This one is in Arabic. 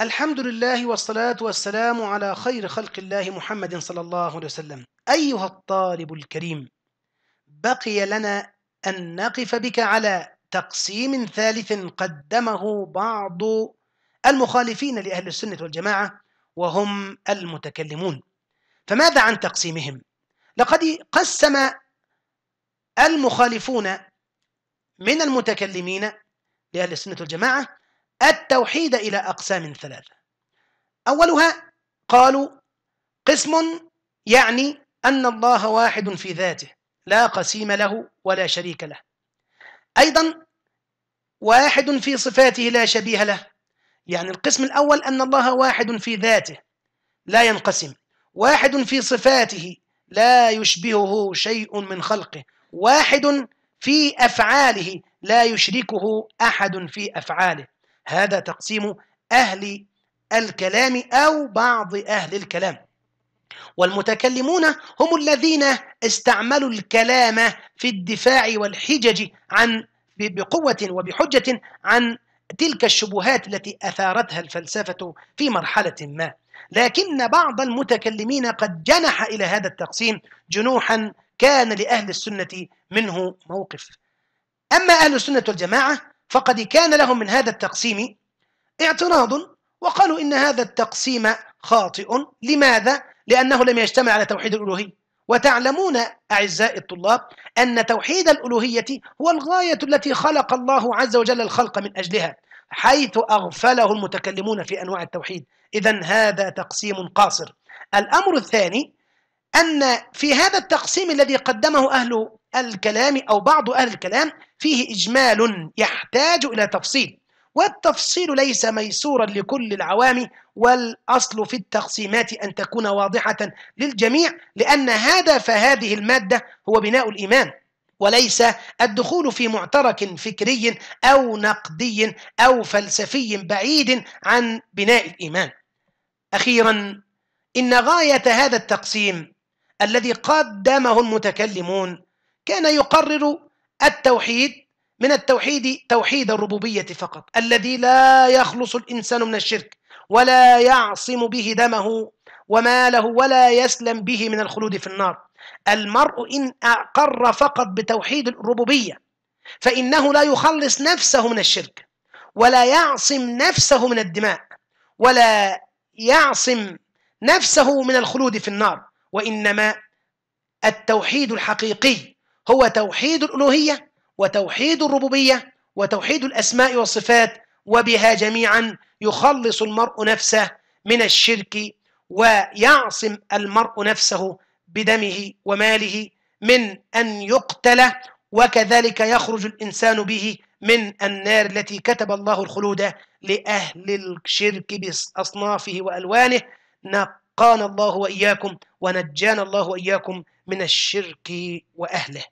الحمد لله والصلاة والسلام على خير خلق الله محمد صلى الله عليه وسلم أيها الطالب الكريم بقي لنا أن نقف بك على تقسيم ثالث قدمه بعض المخالفين لأهل السنة والجماعة وهم المتكلمون فماذا عن تقسيمهم؟ لقد قسم المخالفون من المتكلمين لأهل السنة والجماعة التوحيد إلى أقسام ثلاثة أولها قالوا قسم يعني أن الله واحد في ذاته لا قسيم له ولا شريك له أيضا واحد في صفاته لا شبيه له يعني القسم الأول أن الله واحد في ذاته لا ينقسم واحد في صفاته لا يشبهه شيء من خلقه واحد في أفعاله لا يشركه أحد في أفعاله هذا تقسيم أهل الكلام أو بعض أهل الكلام والمتكلمون هم الذين استعملوا الكلام في الدفاع والحجج عن بقوة وبحجة عن تلك الشبهات التي أثارتها الفلسفة في مرحلة ما لكن بعض المتكلمين قد جنح إلى هذا التقسيم جنوحا كان لأهل السنة منه موقف أما أهل السنة والجماعة فقد كان لهم من هذا التقسيم اعتراض وقالوا إن هذا التقسيم خاطئ لماذا؟ لأنه لم يجتمع على توحيد الألوهية وتعلمون أعزائي الطلاب أن توحيد الألوهية هو الغاية التي خلق الله عز وجل الخلق من أجلها حيث أغفله المتكلمون في أنواع التوحيد إذا هذا تقسيم قاصر الأمر الثاني أن في هذا التقسيم الذي قدمه أهل الكلام أو بعض أهل الكلام فيه إجمال يحتاج إلى تفصيل والتفصيل ليس ميسورا لكل العوام والأصل في التقسيمات أن تكون واضحة للجميع لأن هذا فهذه المادة هو بناء الإيمان وليس الدخول في معترك فكري أو نقدي أو فلسفي بعيد عن بناء الإيمان أخيرا إن غاية هذا التقسيم الذي قدمه المتكلمون كان يقرر التوحيد من التوحيد توحيد الربوبية فقط الذي لا يخلص الإنسان من الشرك ولا يعصم به دمه وماله ولا يسلم به من الخلود في النار المرء إن أقر فقط بتوحيد الربوبية فإنه لا يخلص نفسه من الشرك ولا يعصم نفسه من الدماء ولا يعصم نفسه من الخلود في النار وإنما التوحيد الحقيقي هو توحيد الألوهية وتوحيد الربوبية وتوحيد الأسماء والصفات وبها جميعا يخلص المرء نفسه من الشرك ويعصم المرء نفسه بدمه وماله من أن يقتل وكذلك يخرج الإنسان به من النار التي كتب الله الخلود لأهل الشرك بأصنافه وألوانه نقانا الله وإياكم ونجانا الله واياكم من الشرك واهله